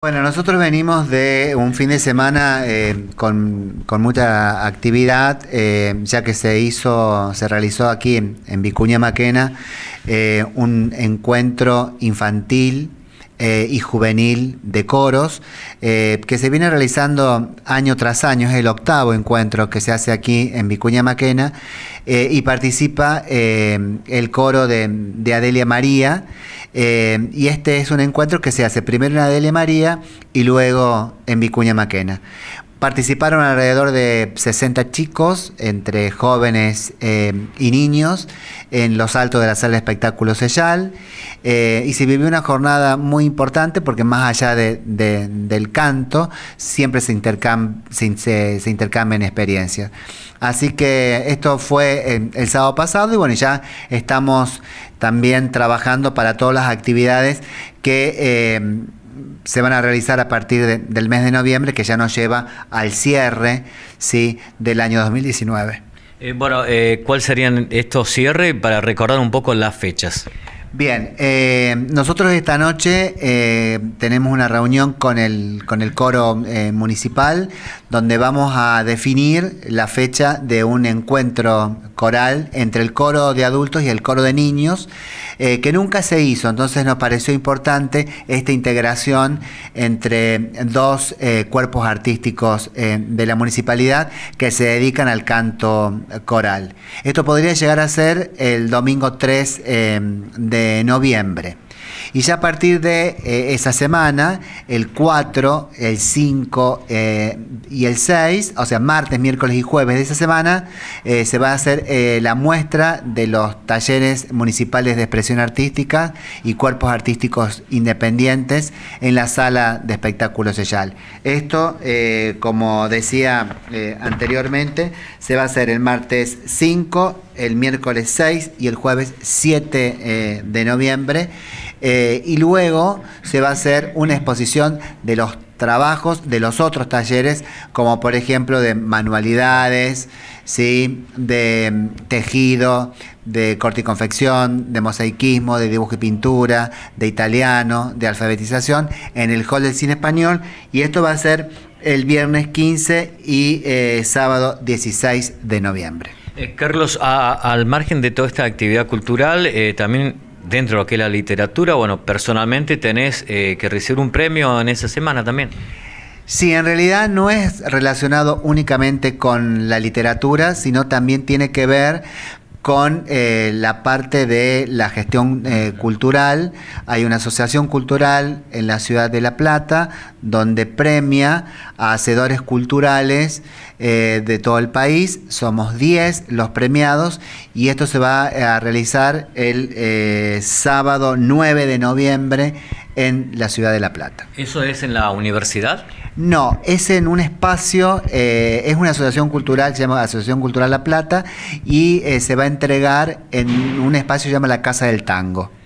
Bueno, nosotros venimos de un fin de semana eh, con, mucha actividad, eh, ya que se hizo, se realizó aquí en, Vicuña Maquena eh, un encuentro infantil y juvenil de coros que se viene realizando año tras año, es el octavo encuentro que se hace aquí en Vicuña Maquena y participa el coro de Adelia María. Eh, y este es un encuentro que se hace primero en Adele María y luego en Vicuña Maquena. Participaron alrededor de 60 chicos, entre jóvenes eh, y niños, en los altos de la sala de espectáculos Sellal. Eh, y se vivió una jornada muy importante porque más allá del canto, siempre se, intercambian experiencias. Así que esto fue el, sábado pasado y bueno, ya estamos también trabajando para todas las actividades que... Eh, se van a realizar a partir del mes de noviembre, que ya nos lleva al cierre ¿sí? del año 2019. Eh, bueno, eh, ¿cuáles serían estos cierres para recordar un poco las fechas? Bien, eh, nosotros esta noche eh, tenemos una reunión con el, con el coro eh, municipal donde vamos a definir la fecha de un encuentro coral entre el coro de adultos y el coro de niños que nunca se hizo, entonces nos pareció importante esta integración entre dos cuerpos artísticos de la municipalidad que se dedican al canto coral. Esto podría llegar a ser el domingo 3 de noviembre. Y ya a partir de eh, esa semana, el 4, el 5 eh, y el 6, o sea, martes, miércoles y jueves de esa semana, eh, se va a hacer la muestra de los talleres municipales de expresión artística y cuerpos artísticos independientes en la sala de espectáculos Sellal. Esto, como decía anteriormente, se va a hacer el martes 5 el miércoles 6 y el jueves 7 eh, de noviembre. Eh, y luego se va a hacer una exposición de los trabajos de los otros talleres, como por ejemplo de manualidades, ¿sí? de mm, tejido, de corte y confección, de mosaiquismo, de dibujo y pintura, de italiano, de alfabetización, en el Hall del Cine Español. Y esto va a ser el viernes 15 y eh, sábado 16 de noviembre. Eh, Carlos, al margen de toda esta actividad cultural, eh, también dentro de lo la literatura, bueno, personalmente tenés eh, que recibir un premio en esa semana también. Sí, en realidad no es relacionado únicamente con la literatura, sino también tiene que ver con eh, la parte de la gestión eh, cultural. Hay una asociación cultural en la ciudad de La Plata donde premia a hacedores culturales eh, de todo el país. Somos 10 los premiados y esto se va a realizar el sábado 9 de noviembre en la ciudad de La Plata. ¿Eso es en la universidad? No, es en un espacio, eh, es una asociación cultural se llama Asociación Cultural La Plata y eh, se va a entregar en un espacio que se llama la Casa del Tango.